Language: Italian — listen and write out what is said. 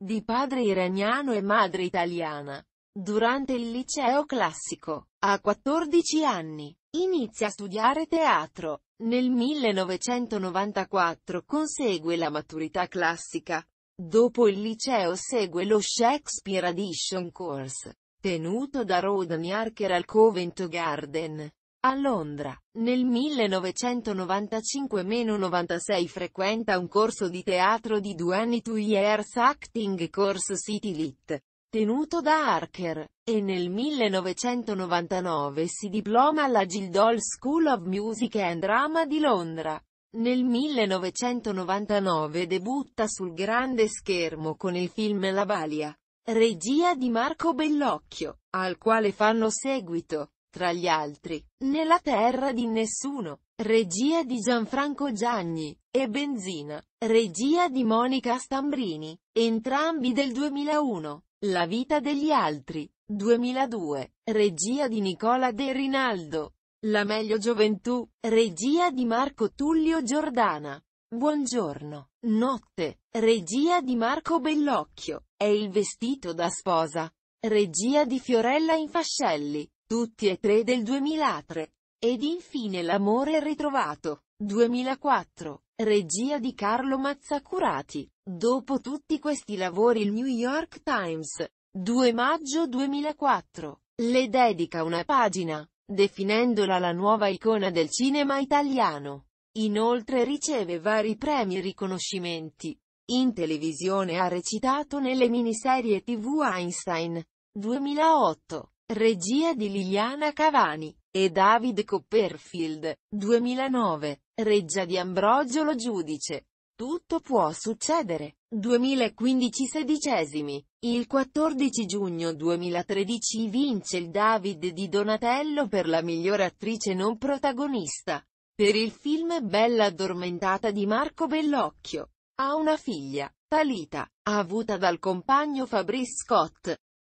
di padre iraniano e madre italiana. Durante il liceo classico, a 14 anni, inizia a studiare teatro. Nel 1994 consegue la maturità classica. Dopo il liceo segue lo Shakespeare Addition Course, tenuto da Rodney Archer al Covent Garden. A Londra, nel 1995-96 frequenta un corso di teatro di due anni Two Years Acting Course City Lit, tenuto da Harker, e nel 1999 si diploma alla Gildol School of Music and Drama di Londra. Nel 1999 debutta sul grande schermo con il film La Balia, regia di Marco Bellocchio, al quale fanno seguito tra gli altri, Nella terra di nessuno, regia di Gianfranco Giagni, e Benzina, regia di Monica Stambrini, entrambi del 2001, La vita degli altri, 2002, regia di Nicola De Rinaldo, La meglio gioventù, regia di Marco Tullio Giordana. Buongiorno, notte, regia di Marco Bellocchio, è il vestito da sposa, regia di Fiorella Infascelli, tutti e tre del 2003. Ed infine L'amore ritrovato, 2004, regia di Carlo Mazzacurati. Dopo tutti questi lavori il New York Times, 2 maggio 2004, le dedica una pagina, definendola la nuova icona del cinema italiano. Inoltre riceve vari premi e riconoscimenti. In televisione ha recitato nelle miniserie TV Einstein, 2008, regia di Liliana Cavani, e David Copperfield, 2009, reggia di Ambrogio Giudice. Tutto può succedere. 2015 sedicesimi. Il 14 giugno 2013 vince il David di Donatello per la miglior attrice non protagonista. Per il film Bella addormentata di Marco Bellocchio. Ha una figlia, Talita, avuta dal compagno Fabrice Scott.